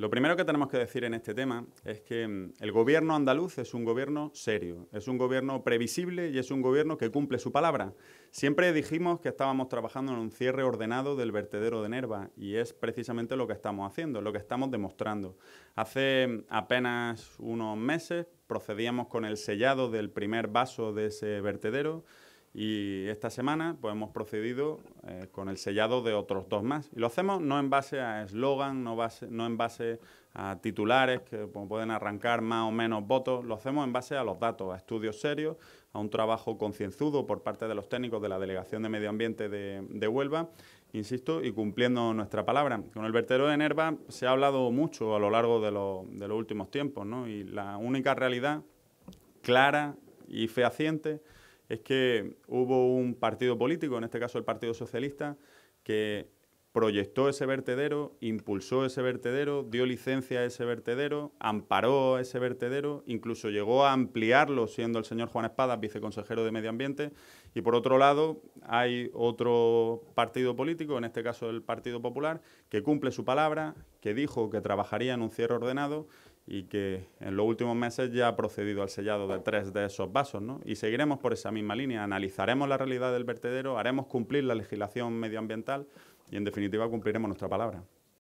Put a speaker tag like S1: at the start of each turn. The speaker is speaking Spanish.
S1: Lo primero que tenemos que decir en este tema es que mm, el gobierno andaluz es un gobierno serio, es un gobierno previsible y es un gobierno que cumple su palabra. Siempre dijimos que estábamos trabajando en un cierre ordenado del vertedero de Nerva y es precisamente lo que estamos haciendo, lo que estamos demostrando. Hace mm, apenas unos meses procedíamos con el sellado del primer vaso de ese vertedero. Y esta semana pues, hemos procedido eh, con el sellado de otros dos más. Y lo hacemos no en base a eslogan, no, no en base a titulares que pues, pueden arrancar más o menos votos, lo hacemos en base a los datos, a estudios serios, a un trabajo concienzudo por parte de los técnicos de la Delegación de Medio Ambiente de, Huelva, insisto, y cumpliendo nuestra palabra. Con el vertedero de Nerva se ha hablado mucho a lo largo de, de los últimos tiempos, ¿no? y la única realidad clara y fehaciente es que hubo un partido político, en este caso el Partido Socialista, que proyectó ese vertedero, impulsó ese vertedero, dio licencia a ese vertedero, amparó a ese vertedero, incluso llegó a ampliarlo siendo el señor Juan Espada viceconsejero de Medio Ambiente. Y por otro lado, hay otro partido político, en este caso el Partido Popular, que cumple su palabra, que dijo que trabajaría en un cierre ordenado y que en los últimos meses ya ha procedido al sellado de tres de esos vasos. ¿no? Y seguiremos por esa misma línea, analizaremos la realidad del vertedero, haremos cumplir la legislación medioambiental y en definitiva cumpliremos nuestra palabra.